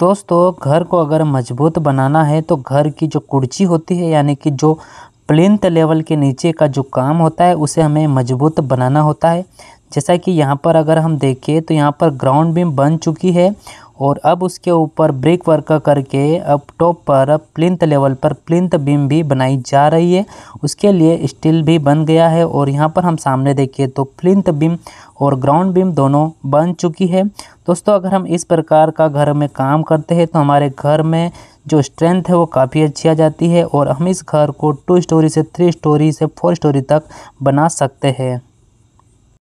दोस्तों घर को अगर मजबूत बनाना है तो घर की जो कुर्ची होती है यानी कि जो प्लिंथ लेवल के नीचे का जो काम होता है उसे हमें मजबूत बनाना होता है जैसा कि यहाँ पर अगर हम देखें तो यहाँ पर ग्राउंड बीम बन चुकी है और अब उसके ऊपर ब्रेक वर्क करके अब टॉप पर अब प्लिंथ लेवल पर प्लिंथ बीम भी बनाई जा रही है उसके लिए स्टील भी बन गया है और यहाँ पर हम सामने देखिए तो प्लिंथ बीम और ग्राउंड बीम दोनों बन चुकी है दोस्तों अगर हम इस प्रकार का घर में काम करते हैं तो हमारे घर में जो स्ट्रेंथ है वो काफ़ी अच्छी आ जाती है और हम इस घर को टू स्टोरी से थ्री स्टोरी से फोर स्टोरी तक बना सकते हैं